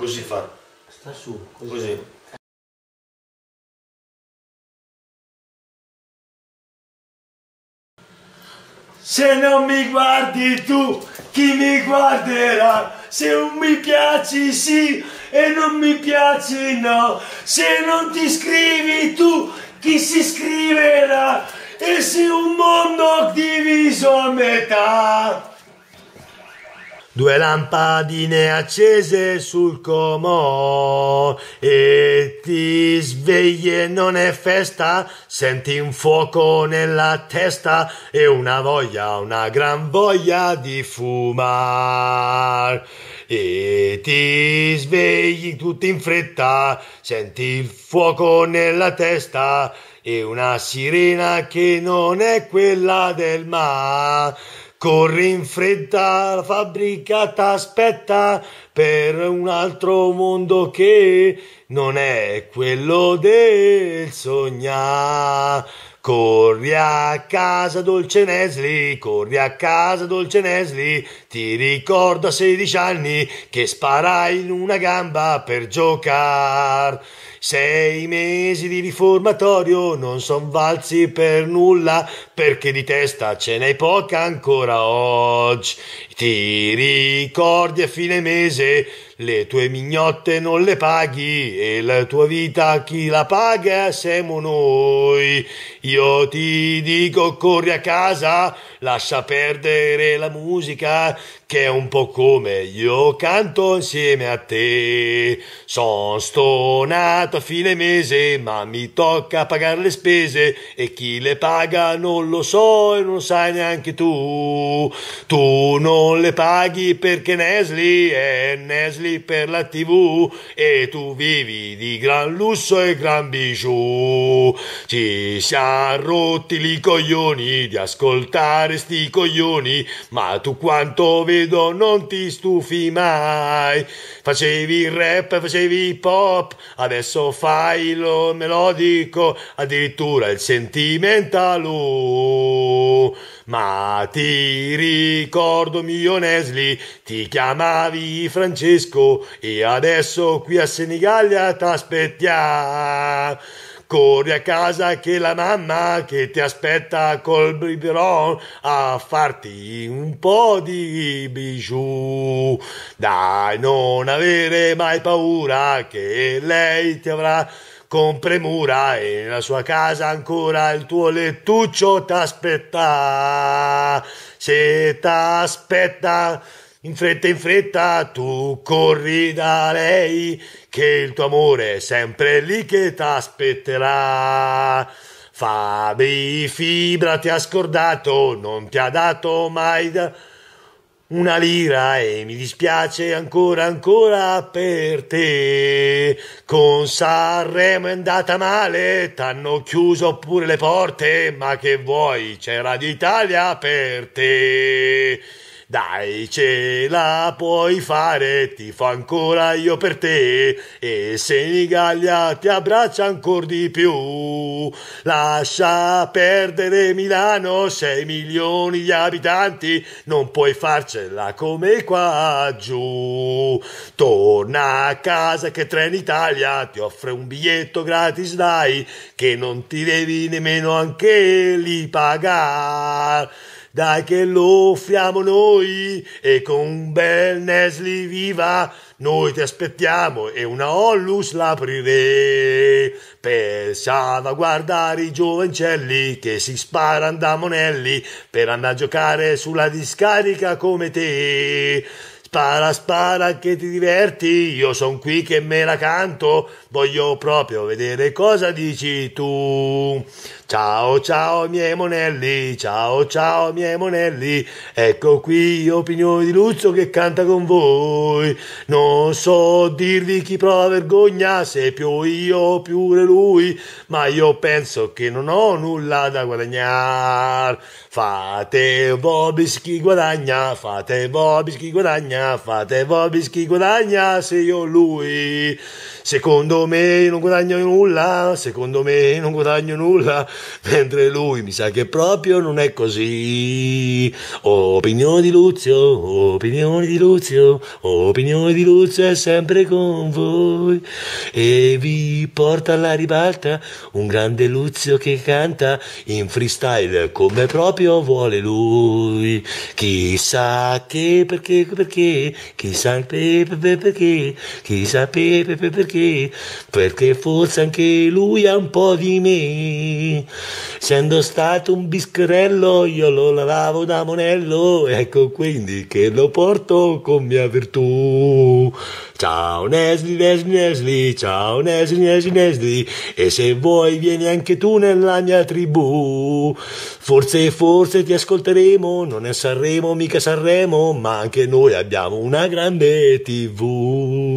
Così fa. Sta su, così. così. Se non mi guardi tu, chi mi guarderà? Se un mi piaci sì e non mi piaci no. Se non ti scrivi tu, chi si scriverà? E se un mondo diviso a metà? due lampadine accese sul comò e ti svegli e non è festa, senti un fuoco nella testa e una voglia, una gran voglia di fumar. E ti svegli tutti in fretta, senti il fuoco nella testa e una sirena che non è quella del mare. Corri in fretta, la fabbrica t'aspetta per un altro mondo che non è quello del sognare. Corri a casa dolce Nesli, corri a casa dolce Nesli, ti ricordo a 16 anni che sparai in una gamba per giocare. Sei mesi di riformatorio non son valsi per nulla perché di testa ce n'hai poca ancora oggi. Ti ricordi a fine mese le tue mignotte non le paghi e la tua vita chi la paga siamo noi. Io ti dico corri a casa, lascia perdere la musica che è un po' come io canto insieme a te. Sono stonato a fine mese, ma mi tocca pagare le spese e chi le paga non lo so e non sai neanche tu. Tu non le paghi perché Nesli è Nesli per la TV e tu vivi di gran lusso e gran bijou. Ci siamo rotti i coglioni di ascoltare sti coglioni, ma tu quanto vedi chiedo, non ti stufi mai. Facevi rap, facevi pop, adesso fai lo melodico, addirittura il sentimental. Ma ti ricordo mio Nesli, ti chiamavi Francesco e adesso qui a Senigallia t'aspettiamo corri a casa che la mamma che ti aspetta col biberon a farti un po' di bijou. Dai, non avere mai paura che lei ti avrà con premura e nella sua casa ancora il tuo lettuccio t'aspetta. Se t'aspetta in fretta, in fretta, tu corri da lei, che il tuo amore è sempre lì che t'aspetterà. Fabi Fibra ti ha scordato, non ti ha dato mai una lira e mi dispiace ancora, ancora per te. Con Sanremo è andata male, t'hanno chiuso pure le porte, ma che vuoi, c'era d'Italia per te. Dai, ce la puoi fare, ti fa ancora io per te. E Senigallia ti abbraccia ancora di più. Lascia perdere Milano, 6 milioni di abitanti, non puoi farcela come qua giù. Torna a casa che Trenitalia ti offre un biglietto gratis, dai, che non ti devi nemmeno anche lì pagare dai che lo offriamo noi e con un bel Nesli viva noi ti aspettiamo e una Ollus l'aprire per salvaguardare i giovancelli che si sparano da monelli per andare a giocare sulla discarica come te Spara, spara che ti diverti, io son qui che me la canto, voglio proprio vedere cosa dici tu. Ciao, ciao miei monelli, ciao, ciao miei monelli, ecco qui opinione di Luzzo che canta con voi. Non so dirvi chi prova vergogna, se più io pure lui, ma io penso che non ho nulla da guadagnare. Fate Bobis chi guadagna, fate Bobis chi guadagna guadagna, fate Vobis chi guadagna se io lui. Secondo me non guadagno nulla, secondo me non guadagno nulla, mentre lui mi sa che proprio non è così. Opinione di Luzio, opinione di Luzio, opinione di Luzio è sempre con voi e vi porta alla ribalta un grande Luzio che canta in freestyle come proprio vuole lui. Chissà che perché perché perché, chi sapeva perché, chi sapeva perché, perché forse anche lui ha un po' di me. Sendo stato un bischerello io lo lavavo da monello, ecco quindi che lo porto con mia virtù. Ciao Nesli, Nesli, Nesli, ciao Nesli, Nesli, Nesli, e se vuoi vieni anche tu nella mia tribù. Forse, forse ti ascolteremo, non è Sanremo, mica Sanremo, ma anche noi abbiamo una grande tv.